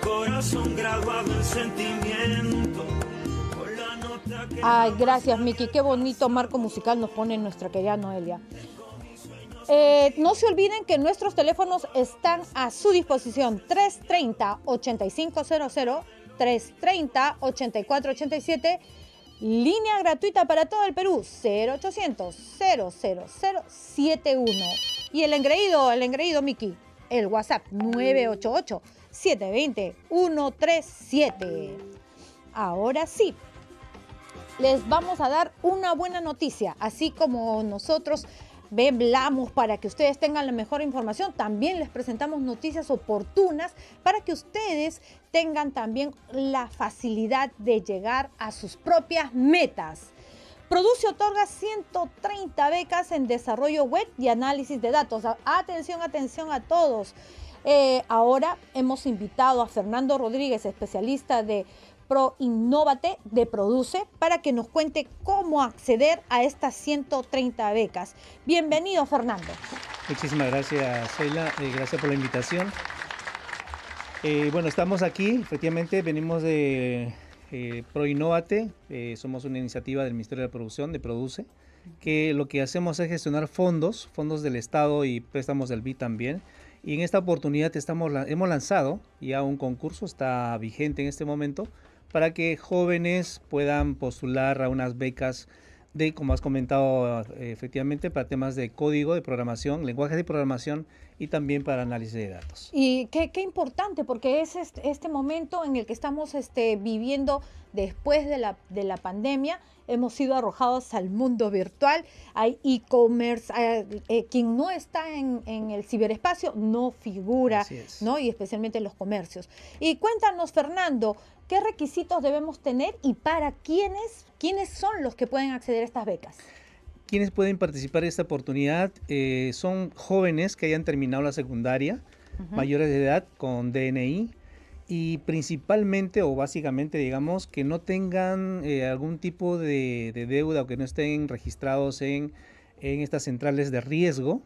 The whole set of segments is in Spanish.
corazón grabado en sentimiento. Ay, gracias, Miki. Qué bonito marco musical nos pone nuestra querida Noelia. Eh, no se olviden que nuestros teléfonos están a su disposición. 330-8500, 330-8487. Línea gratuita para todo el Perú, 0800-00071. Y el engreído, el engreído, Miki, el WhatsApp, 988. 720-137. Ahora sí, les vamos a dar una buena noticia, así como nosotros veblamos para que ustedes tengan la mejor información. También les presentamos noticias oportunas para que ustedes tengan también la facilidad de llegar a sus propias metas. Produce otorga 130 becas en desarrollo web y análisis de datos. Atención, atención a todos. Eh, ahora hemos invitado a Fernando Rodríguez, especialista de Pro de Produce, para que nos cuente cómo acceder a estas 130 becas. Bienvenido, Fernando. Muchísimas gracias, Sheila. y gracias por la invitación. Eh, bueno, estamos aquí, efectivamente, venimos de eh, Pro somos una iniciativa del Ministerio de Producción, de Produce, que lo que hacemos es gestionar fondos, fondos del Estado y préstamos del BI también, y en esta oportunidad estamos, hemos lanzado ya un concurso, está vigente en este momento, para que jóvenes puedan postular a unas becas de, como has comentado efectivamente, para temas de código, de programación, lenguaje de programación y también para análisis de datos. Y qué, importante, porque es este, momento en el que estamos este, viviendo después de la, de la pandemia hemos sido arrojados al mundo virtual, hay e-commerce, eh, quien no está en, el ciberespacio no figura, ¿no? Y especialmente en los comercios. Y cuéntanos, Fernando, ¿qué requisitos debemos tener y para quiénes, quiénes son los que pueden acceder a estas becas? Quienes pueden participar en esta oportunidad eh, son jóvenes que hayan terminado la secundaria, mayores de edad con DNI, y principalmente o básicamente digamos que no tengan eh, algún tipo de, deuda o que no estén registrados en, estas centrales de riesgo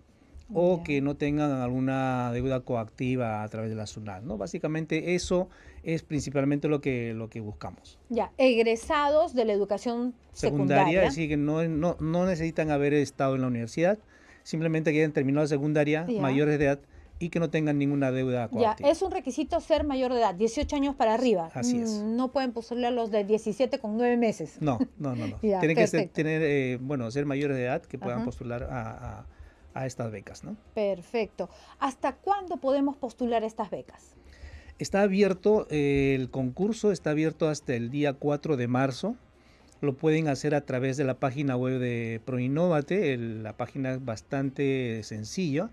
o que no tengan alguna deuda coactiva a través de la SUNAT, ¿no? Básicamente eso es principalmente lo que, lo que buscamos. Ya, egresados de la educación secundaria. secundaria. Es decir, que no, necesitan haber estado en la universidad, simplemente que hayan terminado la secundaria, mayores de edad, y que no tengan ninguna deuda coactiva. es un requisito ser mayor de edad, 18 años para arriba. Así es. Mm, no pueden postular los de 17 con 9 meses. No, no, no. Tienen que ser, tener, eh, bueno, ser mayores de edad que puedan postular a, estas becas, Perfecto. ¿Hasta cuándo podemos postular estas becas? Está abierto eh, el concurso, está abierto hasta el día 4 de marzo lo pueden hacer a través de la página web de Proinnovate, la página es bastante sencilla.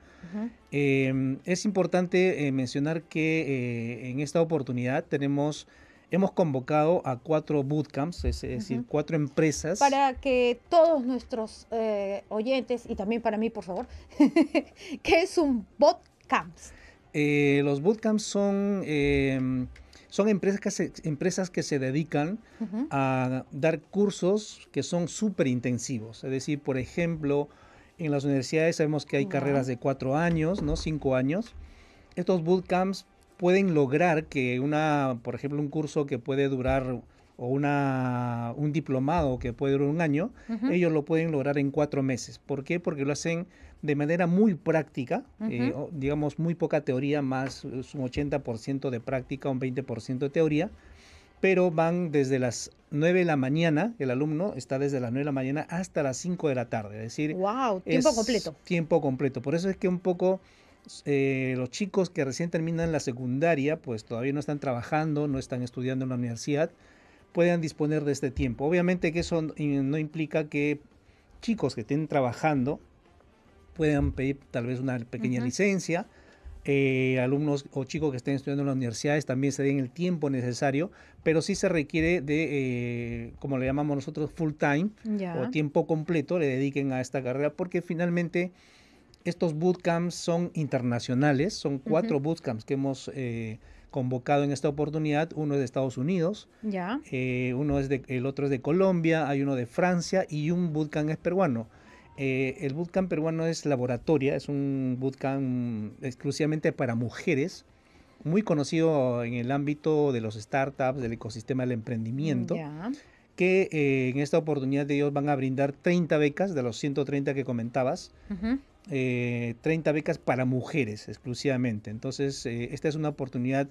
Em, es importante eh, mencionar que eh, en esta oportunidad tenemos... Hemos convocado a cuatro bootcamps, es, decir, cuatro empresas. Para que todos nuestros eh, oyentes, y también para mí, por favor, ¿qué es un bootcamp? los bootcamps son em, son empresas que se, empresas que se dedican a dar cursos que son súper intensivos. Es decir, por ejemplo, en las universidades sabemos que hay carreras de cuatro años, ¿no? Cinco años. Estos bootcamps pueden lograr que una, por ejemplo, un curso que puede durar o un diplomado que puede durar un año, ellos lo pueden lograr en cuatro meses. ¿Por qué? Porque lo hacen de manera muy práctica, eh, digamos muy poca teoría, más un 80% de práctica, un 20% de teoría, pero van desde las 9 de la mañana, el alumno está desde las 9 de la mañana hasta las 5 de la tarde, es decir... ¡Wow! Tiempo completo. Tiempo completo, por eso es que un poco... Eh, los chicos que recién terminan la secundaria, pues todavía no están trabajando, no están estudiando en la universidad, puedan disponer de este tiempo. Obviamente que eso no implica que chicos que estén trabajando puedan pedir tal vez una pequeña licencia. Eh, alumnos o chicos que estén estudiando en las universidades también se den el tiempo necesario, pero sí se requiere de, eh, como le llamamos nosotros, full time o tiempo completo le dediquen a esta carrera, porque finalmente estos bootcamps son internacionales, son cuatro bootcamps que hemos... Eh, convocado en esta oportunidad. Uno es de Estados Unidos, ya. Eh, uno es de, el otro es de Colombia, hay uno de Francia y un bootcamp es peruano. Eh, el bootcamp peruano es laboratoria, es un bootcamp exclusivamente para mujeres, muy conocido en el ámbito de los startups, del ecosistema del emprendimiento. que eh, en esta oportunidad ellos van a brindar 30 becas de los 130 que comentabas eh, 30 becas para mujeres exclusivamente. Entonces, eh, esta es una oportunidad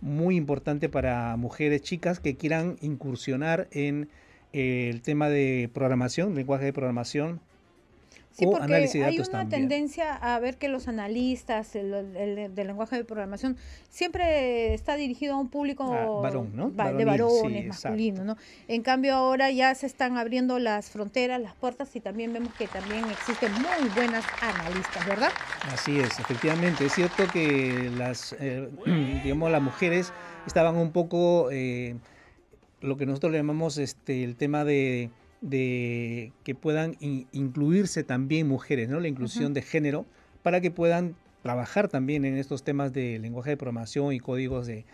muy importante para mujeres chicas que quieran incursionar en eh, el tema de programación, lenguaje de programación, Sí, porque hay una tendencia a ver que los analistas el, del lenguaje de programación siempre está dirigido a un público ah, de varones, masculino, ¿no? En cambio ahora ya se están abriendo las fronteras, las puertas y también vemos que también existen muy buenas analistas, ¿verdad? Así es, efectivamente. Es cierto que las, eh, digamos, las mujeres estaban un poco, eh, lo que nosotros le llamamos este, el tema de de que puedan incluirse también mujeres, ¿no? La inclusión de género, para que puedan trabajar también en estos temas de lenguaje de programación y códigos de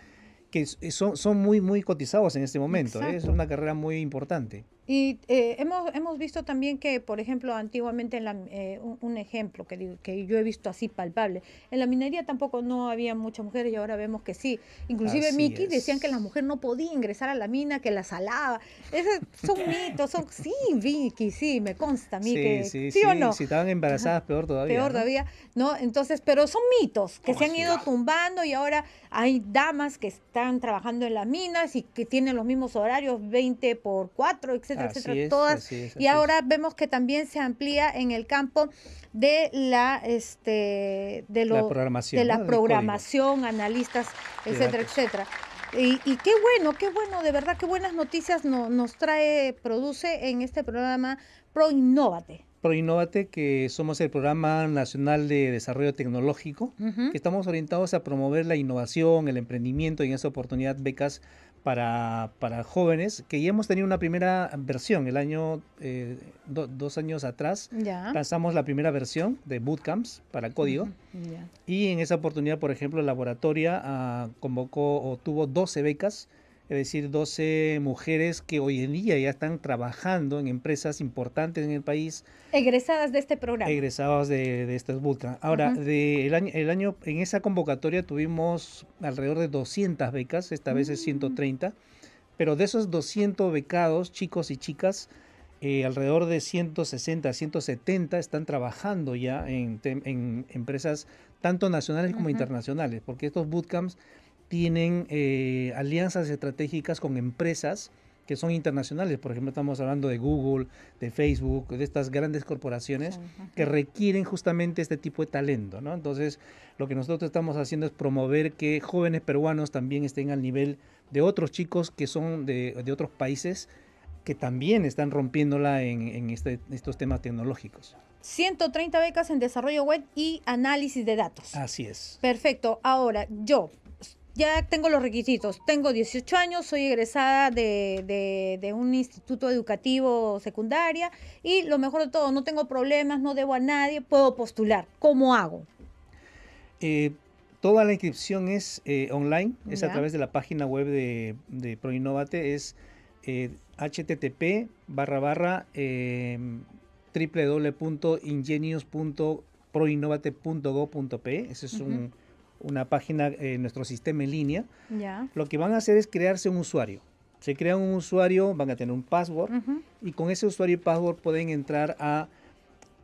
que son, son muy, muy cotizados en este momento. ¿eh? Es una carrera muy importante. Y eh, hemos, hemos, visto también que, por ejemplo, antiguamente, en la, eh, un, ejemplo que, digo, que yo he visto así palpable, en la minería tampoco no había muchas mujeres y ahora vemos que sí. Inclusive Miki decían que la mujer no podía ingresar a la mina, que la salaba. Esos son mitos, son... Sí, Vicky, sí, me consta a sí, o no? Si estaban embarazadas, peor todavía. Peor todavía, ¿no? Entonces, pero son mitos que se han ido tumbando y ahora hay damas que están trabajando en las minas y que tienen los mismos horarios, 20 por 4, etc y ahora vemos que también se amplía en el campo de la este de lo, programación, de la programación, analistas, etcétera, etcétera. Y, qué bueno, qué bueno, de verdad, qué buenas noticias nos trae, produce en este programa pro ProInnovate, que somos el Programa Nacional de Desarrollo Tecnológico, que estamos orientados a promover la innovación, el emprendimiento y en esa oportunidad becas para, para, jóvenes, que ya hemos tenido una primera versión el año, eh, dos años atrás, lanzamos la primera versión de bootcamps para código. Y en esa oportunidad, por ejemplo, Laboratoria laboratorio ah, convocó o tuvo 12 becas es decir, 12 mujeres que hoy en día ya están trabajando en empresas importantes en el país. Egresadas de este programa. Egresadas de, de estos Ahora, año, en esa convocatoria tuvimos alrededor de 200 becas, esta vez es 130, mm. pero de esos 200 becados, chicos y chicas, eh, alrededor de 160, 170 están trabajando ya en, empresas tanto nacionales como internacionales, porque estos bootcamps tienen eh, alianzas estratégicas con empresas que son internacionales. Por ejemplo, estamos hablando de Google, de Facebook, de estas grandes corporaciones que requieren justamente este tipo de talento, Entonces, lo que nosotros estamos haciendo es promover que jóvenes peruanos también estén al nivel de otros chicos que son de, otros países que también están rompiéndola en, este, estos temas tecnológicos. 130 becas en desarrollo web y análisis de datos. Así es. Perfecto. Ahora, yo, ya tengo los requisitos. Tengo 18 años, soy egresada de, un instituto educativo secundaria y lo mejor de todo, no tengo problemas, no debo a nadie, puedo postular. ¿Cómo hago? Eh, toda la inscripción es eh, online, es a través de la página web de, de ProInnovate, es eh, http barra barra em, Ese es un una página eh, en nuestro sistema en línea, lo que van a hacer es crearse un usuario. Se crea un usuario, van a tener un password y con ese usuario y password pueden entrar a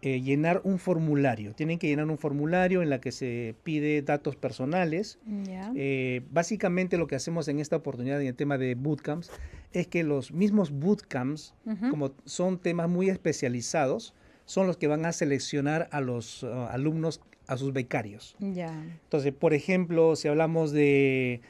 eh, llenar un formulario. Tienen que llenar un formulario en la que se pide datos personales. Eh, básicamente lo que hacemos en esta oportunidad en el tema de bootcamps es que los mismos bootcamps, como son temas muy especializados, son los que van a seleccionar a los uh, alumnos a sus becarios. Ya. Entonces, por ejemplo, si hablamos de,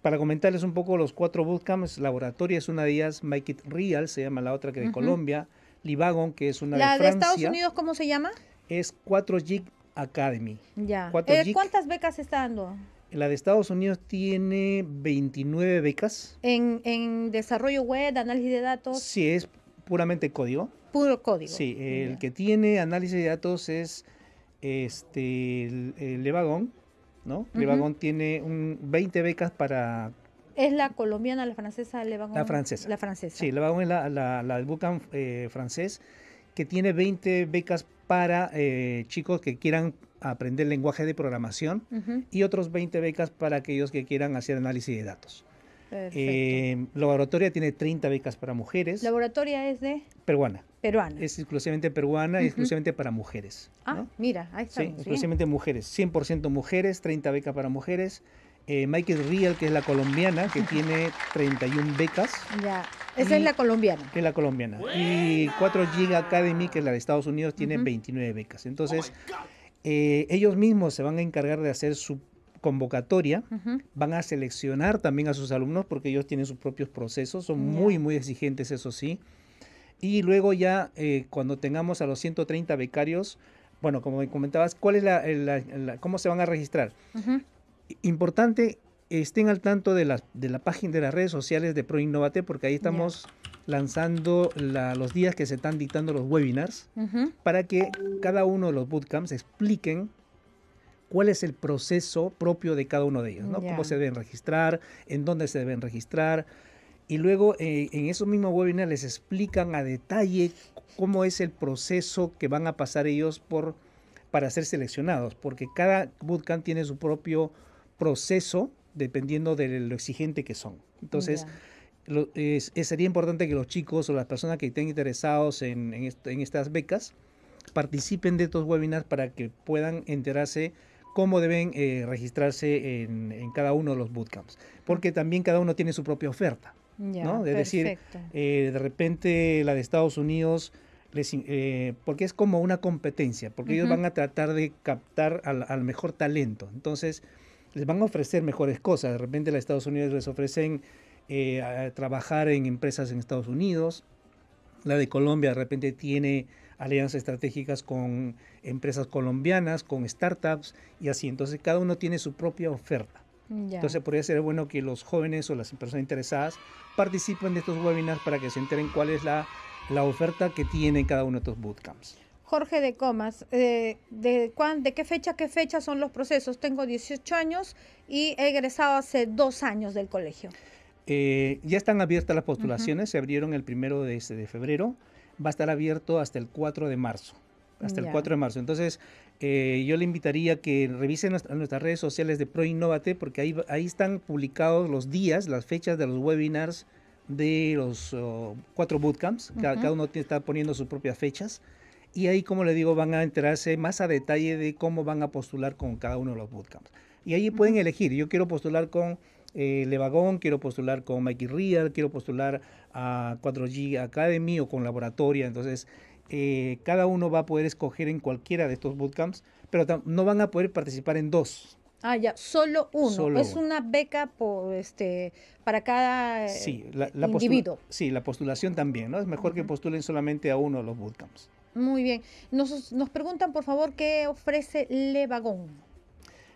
para comentarles un poco los cuatro bootcamps, Laboratoria es una de ellas, Make It Real se llama la otra que de Colombia, Libagon que es una de Francia. ¿La de Estados Unidos cómo se llama? Es 4 g Academy. Ya. Eh, ¿Cuántas becas está dando? La de Estados Unidos tiene 29 becas. En, desarrollo web, análisis de datos. Sí, es puramente código. Puro código. Sí, el que tiene análisis de datos es este, el, ¿no? Uh tiene un 20 becas para... Es la colombiana, la francesa, Levagón. La francesa. La francesa. Sí, Levagón es la, la, la eh, francés, que tiene 20 becas para eh, chicos que quieran aprender lenguaje de programación y otros 20 becas para aquellos que quieran hacer análisis de datos. Eh, laboratoria tiene 30 becas para mujeres. Laboratoria es de... Peruana. Peruana. Es exclusivamente peruana y exclusivamente para mujeres. Ah, mira, ahí está. Sí, exclusivamente mujeres. 100% mujeres, 30 becas para mujeres. Eh, Michael Riel, que es la colombiana, que tiene 31 becas. Ya, esa es la colombiana. Es la colombiana. Y 4 Giga Academy, que es la de Estados Unidos, tiene 29 becas. Entonces, oh eh, ellos mismos se van a encargar de hacer su convocatoria, van a seleccionar también a sus alumnos porque ellos tienen sus propios procesos, son muy, muy exigentes, eso sí. Y luego ya eh, cuando tengamos a los 130 becarios, bueno, como comentabas, ¿cuál es eh, ¿cómo se van a registrar? Importante, estén al tanto de la, de la página de las redes sociales de ProInnovate porque ahí estamos... lanzando los días que se están dictando los webinars para que cada uno de los bootcamps expliquen cuál es el proceso propio de cada uno de ellos, ¿no? Cómo se deben registrar, en dónde se deben registrar. Y luego eh, en esos mismos webinars les explican a detalle cómo es el proceso que van a pasar ellos por, para ser seleccionados, porque cada bootcamp tiene su propio proceso dependiendo de lo exigente que son. Entonces, sería importante que los chicos o las personas que estén interesados en, en estas becas participen de estos webinars para que puedan enterarse cómo deben eh, registrarse en, cada uno de los bootcamps, porque también cada uno tiene su propia oferta. Es decir, eh, de repente la de Estados Unidos, eh, porque es como una competencia, porque ellos van a tratar de captar al, mejor talento. Entonces, les van a ofrecer mejores cosas. De repente la de Estados Unidos les ofrecen trabajar en empresas en Estados Unidos. La de Colombia de repente tiene alianzas estratégicas con empresas colombianas, con startups y así. Entonces cada uno tiene su propia oferta. Entonces podría ser bueno que los jóvenes o las personas interesadas participen de estos webinars para que se enteren cuál es la, oferta que tiene cada uno de estos bootcamps. Jorge de Comas, eh, de, ¿de qué fecha qué fecha son los procesos? Tengo 18 años y he egresado hace dos años del colegio. Eh, ya están abiertas las postulaciones, se abrieron el primero de febrero va a estar abierto hasta el 4 de marzo. Hasta el 4 de marzo. Entonces, eh, yo le invitaría que revisen nuestras redes sociales de ProInnovate porque ahí, ahí están publicados los días, las fechas de los webinars de los oh, cuatro bootcamps. cada, uno está poniendo sus propias fechas. Y ahí, como le digo, van a enterarse más a detalle de cómo van a postular con cada uno de los bootcamps. Y ahí pueden elegir. Yo quiero postular con eh, Le Vagón, quiero postular con Mikey Real, quiero postular a 4G Academy o con Laboratoria. Entonces, eh, cada uno va a poder escoger en cualquiera de estos bootcamps, pero no van a poder participar en dos. Ah, ya, solo uno. es una beca por, este, para cada eh, sí, la, individuo. Sí, la postulación también, ¿no? Es mejor que postulen solamente a uno de los bootcamps. Muy bien. Nos, nos preguntan, por favor, qué ofrece Levagón.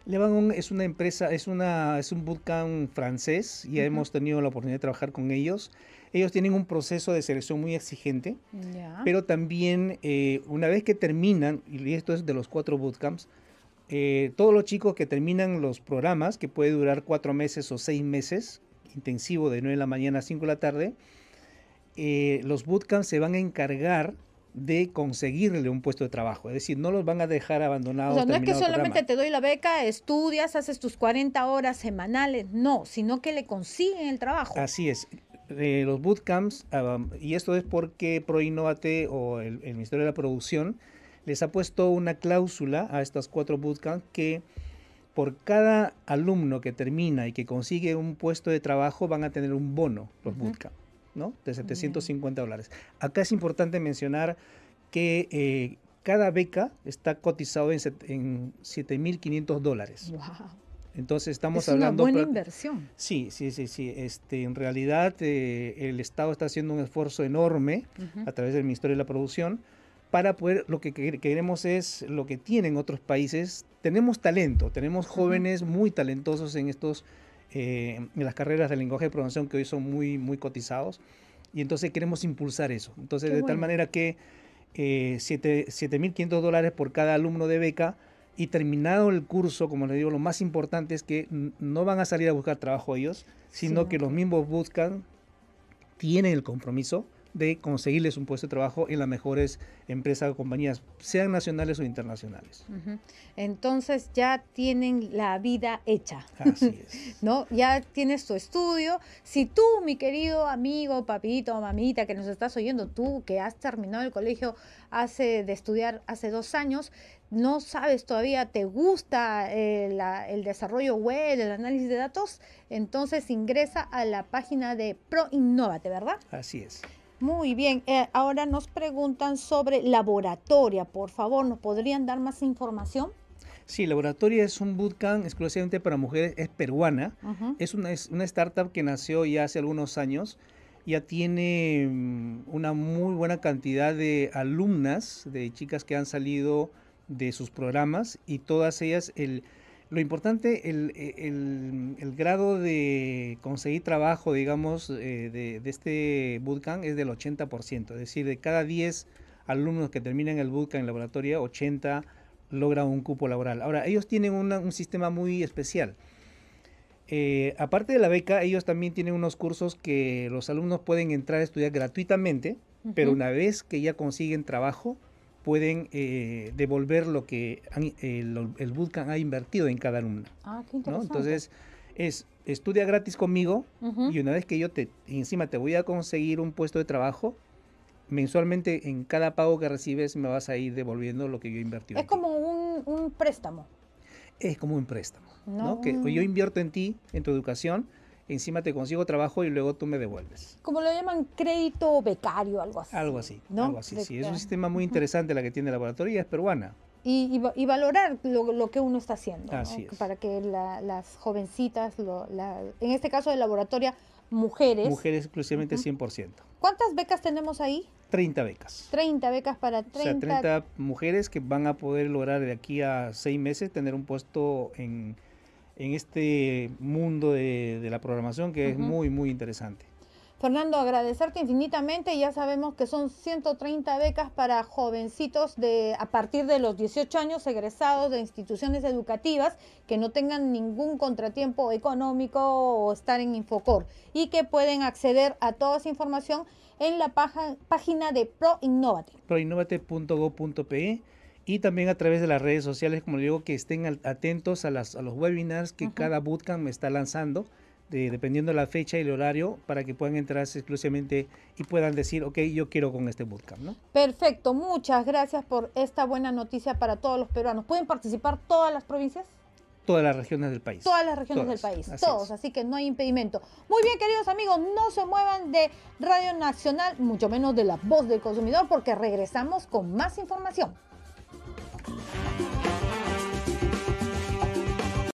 Lebanon es una empresa, es, una, un bootcamp francés y hemos tenido la oportunidad de trabajar con ellos. Ellos tienen un proceso de selección muy exigente, pero también eh, una vez que terminan, y esto es de los cuatro bootcamps, eh, todos los chicos que terminan los programas, que puede durar cuatro meses o seis meses, intensivo de 9 de la mañana a 5 de la tarde, eh, los bootcamps se van a encargar de conseguirle un puesto de trabajo. Es decir, no los van a dejar abandonados. O no es que solamente te doy la beca, estudias, haces tus 40 horas semanales, no, sino que le consiguen el trabajo. Así es. Eh, los bootcamps, y esto es porque ProInnovate o el, Ministerio de la Producción les ha puesto una cláusula a estas cuatro bootcamps que por cada alumno que termina y que consigue un puesto de trabajo van a tener un bono los bootcamps. De 750 dólares. Acá es importante mencionar que eh, cada beca está cotizado en, 7.500 dólares. Entonces estamos hablando... de una buena inversión. Sí, sí, sí, sí. Este, en realidad eh, el Estado está haciendo un esfuerzo enorme a través del Ministerio de la Producción para poder, lo que queremos es lo que tienen otros países. Tenemos talento, tenemos jóvenes muy talentosos en estos eh, en las carreras de lenguaje de pronunciación que hoy son muy, muy cotizados. Y entonces queremos impulsar eso. Entonces, de tal manera que eh, 7.500 dólares por cada alumno de beca y terminado el curso, como les digo, lo más importante es que no van a salir a buscar trabajo ellos, sino que los mismos buscan, tienen el compromiso de conseguirles un puesto de trabajo en las mejores empresas o compañías, sean nacionales o internacionales. Entonces ya tienen la vida hecha. Así es. ¿No? Ya tienes tu estudio. Si tú, mi querido amigo, papito, mamita, que nos estás oyendo, tú que has terminado el colegio hace de estudiar hace dos años, no sabes todavía, te gusta eh, el desarrollo web, el análisis de datos, entonces ingresa a la página de ProInnovate, ¿verdad? Así es. Muy bien, eh, ahora nos preguntan sobre laboratoria, por favor, ¿nos podrían dar más información? Sí, Laboratoria es un bootcamp exclusivamente para mujeres, es peruana, es, una, es una startup que nació ya hace algunos años, ya tiene mm, una muy buena cantidad de alumnas, de chicas que han salido de sus programas y todas ellas el lo importante, e, el, grado de conseguir trabajo, digamos, eh, de, este bootcamp es del 80%. Es decir, de cada 10 alumnos que terminan el bootcamp en laboratorio, 80 logran un cupo laboral. Ahora, ellos tienen un sistema muy especial. Eh, aparte de la beca, ellos también tienen unos cursos que los alumnos pueden entrar a estudiar gratuitamente, pero una vez que ya consiguen trabajo, pueden eh, devolver lo que el, bootcamp ha invertido en cada alumno. Ah, qué interesante. Entonces, es estudia gratis conmigo y una vez que yo te encima te voy a conseguir un puesto de trabajo, mensualmente en cada pago que recibes me vas a ir devolviendo lo que yo he invertido. Es como un, préstamo. Es como un préstamo, Que yo invierto en ti, en tu educación, encima te consigo trabajo y luego tú me devuelves. Como lo llaman crédito becario, algo así. Algo así, algo así, sí. Es un sistema muy interesante la que tiene la laboratoria, es peruana. Y, valorar lo, que uno está haciendo, así es. para que las jovencitas, en este caso de laboratoria, mujeres. Mujeres exclusivamente 100%. ¿Cuántas becas tenemos ahí? 30 becas. 30 becas para 30... 30 mujeres que van a poder lograr de aquí a seis meses tener un puesto en en este mundo de, la programación que es muy, muy interesante. Fernando, agradecerte infinitamente. Ya sabemos que son 130 becas para jovencitos de a partir de los 18 años egresados de instituciones educativas que no tengan ningún contratiempo económico o estar en Infocor y que pueden acceder a toda esa información en la página de ProInnovate. proinnovate.go.pe y también a través de las redes sociales, como le digo, que estén atentos a, las, los webinars que cada bootcamp me está lanzando, dependiendo de la fecha y el horario, para que puedan entrar exclusivamente y puedan decir, ok, yo quiero con este bootcamp, Perfecto, muchas gracias por esta buena noticia para todos los peruanos. ¿Pueden participar todas las provincias? todas las regiones del país. Todas las regiones del país, todos, así que no hay impedimento. Muy bien, queridos amigos, no se muevan de Radio Nacional, mucho menos de la voz del consumidor, porque regresamos con más información. Música